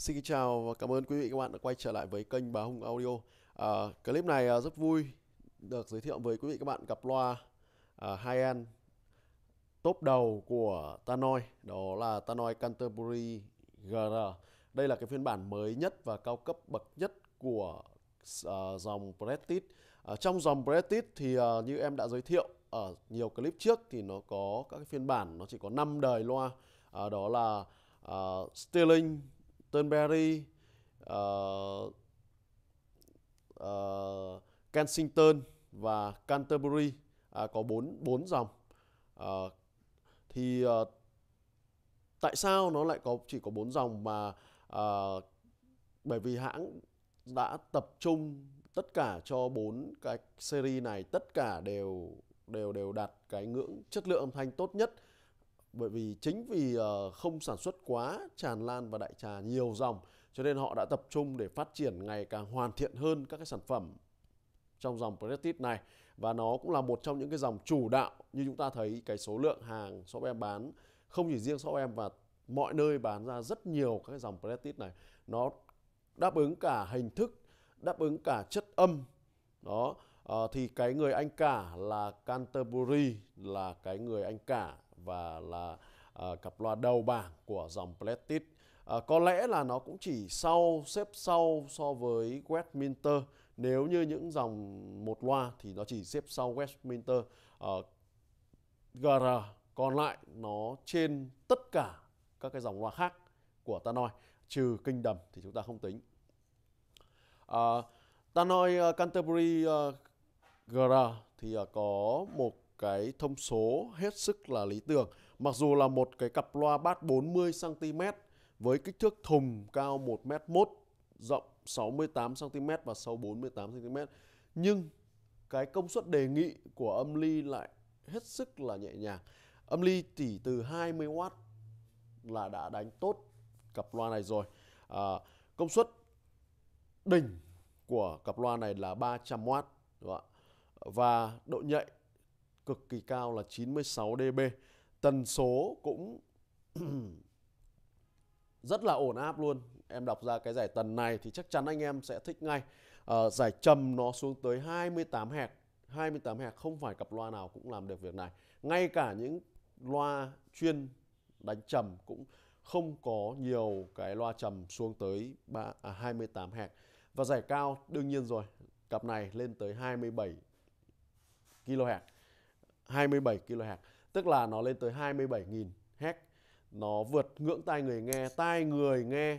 Xin kính chào và cảm ơn quý vị các bạn đã quay trở lại với kênh Bà Hùng Audio. À, clip này à, rất vui được giới thiệu với quý vị các bạn cặp loa à, high-end top đầu của Tannoy. Đó là Tannoy Canterbury GR. Đây là cái phiên bản mới nhất và cao cấp bậc nhất của à, dòng Prestige. À, trong dòng Prestige thì à, như em đã giới thiệu ở nhiều clip trước thì nó có các cái phiên bản nó chỉ có 5 đời loa. À, đó là à, Sterling Turnberry, uh, uh, Kensington và Canterbury à, có bốn bốn dòng. À, thì à, tại sao nó lại có chỉ có bốn dòng mà à, bởi vì hãng đã tập trung tất cả cho bốn cái series này tất cả đều đều đều đạt cái ngưỡng chất lượng âm thanh tốt nhất bởi vì chính vì ờ, không sản xuất quá tràn lan và đại trà nhiều dòng cho nên họ đã tập trung để phát triển ngày càng hoàn thiện hơn các cái sản phẩm trong dòng Prestige này và nó cũng là một trong những cái dòng chủ đạo như chúng ta thấy cái số lượng hàng shop em bán không chỉ riêng shop em và mọi nơi bán ra rất nhiều các cái dòng Prestige này nó đáp ứng cả hình thức đáp ứng cả chất âm đó à, thì cái người anh cả là Canterbury là cái người anh cả và là uh, cặp loa đầu bảng của dòng Plastic. Uh, à, có lẽ là nó cũng chỉ sau xếp sau so với Westminster. Nếu như những dòng một loa thì nó chỉ xếp sau Westminster. Uh, à, GR còn lại nó trên tất cả các cái dòng loa khác của Tanoi trừ kinh đầm thì chúng ta không tính. Uh, Tanoi uh, Canterbury uh, GR thì uh, có một cái thông số hết sức là lý tưởng. Mặc dù là một cái cặp loa bát 40cm với kích thước thùng cao 1m1, rộng 68cm và sâu 48cm. Nhưng cái công suất đề nghị của âm ly lại hết sức là nhẹ nhàng. Âm ly chỉ từ 20W là đã đánh tốt cặp loa này rồi. À, công suất đỉnh của cặp loa này là 300W. Đúng Và độ nhạy cực kỳ cao là 96 dB. Tần số cũng rất là ổn áp luôn. Em đọc ra cái giải tần này thì chắc chắn anh em sẽ thích ngay. À, giải trầm nó xuống tới 28 Hz. 28 Hz không phải cặp loa nào cũng làm được việc này. Ngay cả những loa chuyên đánh trầm cũng không có nhiều cái loa trầm xuống tới 3, à, 28 Hz. Và giải cao đương nhiên rồi, cặp này lên tới 27 kHz. 27 kHz tức là nó lên tới 27.000 Hz nó vượt ngưỡng tai người nghe tai người nghe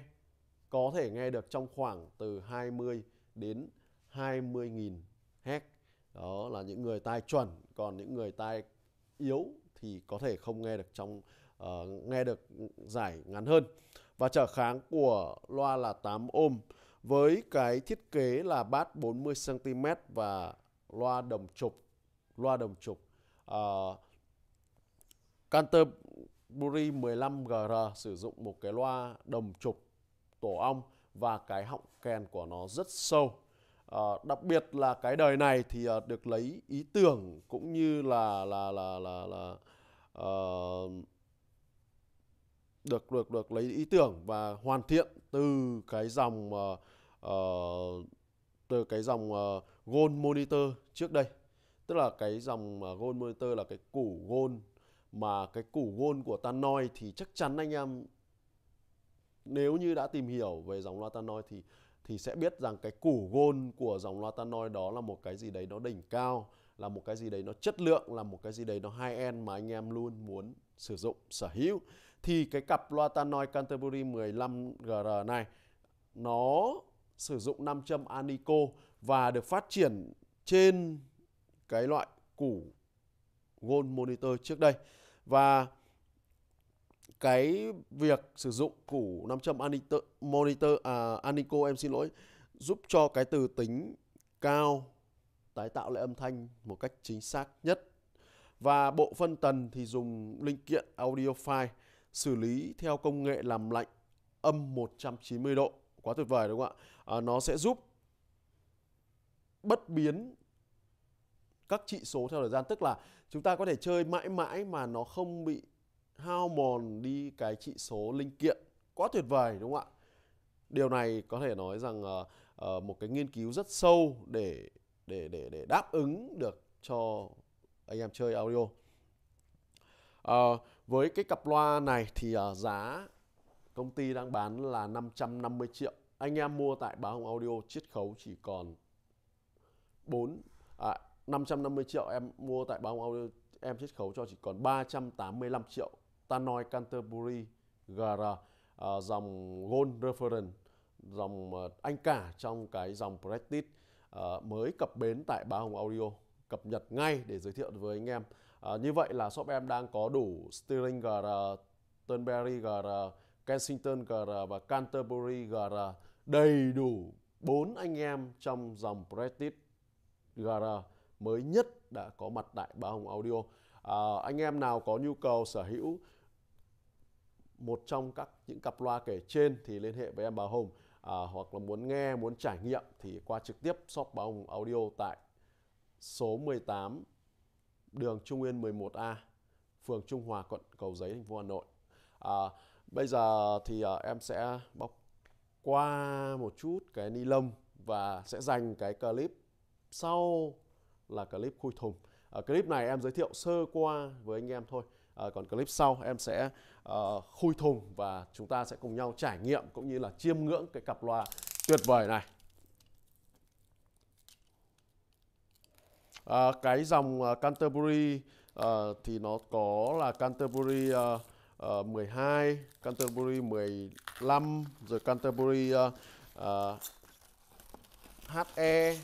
có thể nghe được trong khoảng từ 20 đến 20.000 Hz đó là những người tai chuẩn còn những người tai yếu thì có thể không nghe được trong uh, nghe được giải ngắn hơn và trở kháng của loa là 8 ohm với cái thiết kế là bát 40 cm và loa đồng trục loa đồng trục Ờ, Canterbury 15GR sử dụng một cái loa đồng trục tổ ong và cái họng kèn của nó rất sâu. À, đặc biệt là cái đời này thì à, được lấy ý tưởng cũng như là là là là, là à, được được được lấy ý tưởng và hoàn thiện từ cái dòng à, à, từ cái dòng à, Gold Monitor trước đây tức là cái dòng à, gold monitor là cái củ gold mà cái củ gold của tanoi thì chắc chắn anh em nếu như đã tìm hiểu về dòng loa tanoi thì thì sẽ biết rằng cái củ gold của dòng loa tanoi đó là một cái gì đấy nó đỉnh cao là một cái gì đấy nó chất lượng là một cái gì đấy nó high end mà anh em luôn muốn sử dụng sở hữu thì cái cặp loa tanoi Canterbury 15GR này nó sử dụng 5 châm Anico và được phát triển trên cái loại củ gold monitor trước đây và cái việc sử dụng củ 500 monitor, monitor à, Anico em xin lỗi giúp cho cái từ tính cao tái tạo lại âm thanh một cách chính xác nhất và bộ phân tần thì dùng linh kiện audio file xử lý theo công nghệ làm lạnh âm 190 độ quá tuyệt vời đúng không ạ à, nó sẽ giúp bất biến các trị số theo thời gian tức là chúng ta có thể chơi mãi mãi mà nó không bị hao mòn đi cái trị số linh kiện quá tuyệt vời đúng không ạ điều này có thể nói rằng ờ, ờ, một cái nghiên cứu rất sâu để để để để đáp ứng được cho anh em chơi audio uh, với cái cặp loa này thì giá công ty đang bán là 550 triệu anh em mua tại báo hồng audio chiết khấu chỉ còn 4 à, 550 triệu em mua tại bang audio em chiết khấu cho chỉ còn 385 triệu Tannoy Canterbury GR uh, à, dòng Gold Reference dòng uh, anh cả trong cái dòng Prestige uh, à, mới cập bến tại Bá Hồng Audio cập nhật ngay để giới thiệu với anh em uh, như vậy là shop em đang có đủ Steering GR Turnberry GR Kensington GR và Canterbury GR đầy đủ bốn anh em trong dòng Prestige GR mới nhất đã có mặt tại Ba Hồng Audio. À, anh em nào có nhu cầu sở hữu một trong các những cặp loa kể trên thì liên hệ với em Bà Hồng à, hoặc là muốn nghe, muốn trải nghiệm thì qua trực tiếp shop Bà Hồng Audio tại số 18 đường Trung Nguyên 11A, phường Trung Hòa, quận Cầu Giấy, thành phố Hà Nội. À, bây giờ thì à, em sẽ bóc qua một chút cái ni lông và sẽ dành cái clip sau là clip khui thùng. À, clip này em giới thiệu sơ qua với anh em thôi. À, còn clip sau em sẽ uh, khui thùng và chúng ta sẽ cùng nhau trải nghiệm cũng như là chiêm ngưỡng cái cặp loa tuyệt vời này. À, cái dòng Canterbury uh, thì nó có là Canterbury uh, uh, 12, Canterbury 15, rồi Canterbury uh, uh, HE,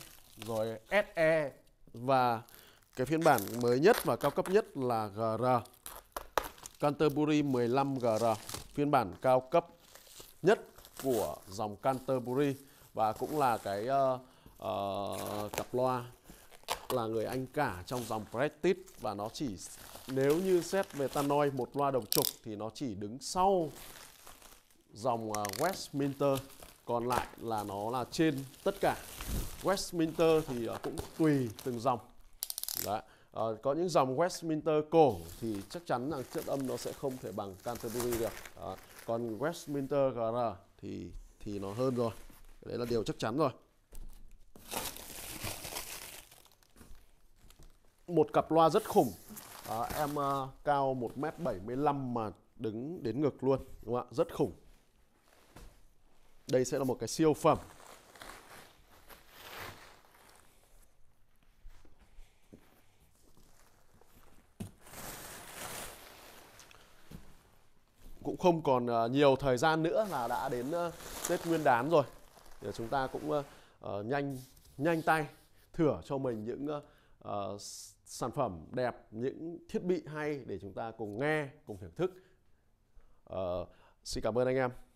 rồi SE và cái phiên bản mới nhất và cao cấp nhất là GR Canterbury 15GR phiên bản cao cấp nhất của dòng Canterbury và cũng là cái uh, uh, cặp loa là người anh cả trong dòng Prestige và nó chỉ nếu như xét về tanoi một loa đồng trục thì nó chỉ đứng sau dòng uh, Westminster còn lại là nó là trên tất cả Westminster thì ờ, cũng tùy từng dòng Đấy. À, có những dòng Westminster cổ thì chắc chắn là chất âm nó sẽ không thể bằng Canterbury được à, còn Westminster GR thì thì nó hơn rồi đấy là điều chắc chắn rồi một cặp loa rất khủng à, em uh, cao 1m75 mà đứng đến ngực luôn đúng không ạ rất khủng đây sẽ là một cái siêu phẩm. Cũng không còn ờ, nhiều thời gian nữa là đã đến ờ, Tết Nguyên đán rồi. Để chúng ta cũng ờ, nhanh nhanh tay thửa cho mình những sản phẩm đẹp, những thiết bị hay để chúng ta cùng nghe, cùng thưởng thức. Uh, xin cảm ơn anh em.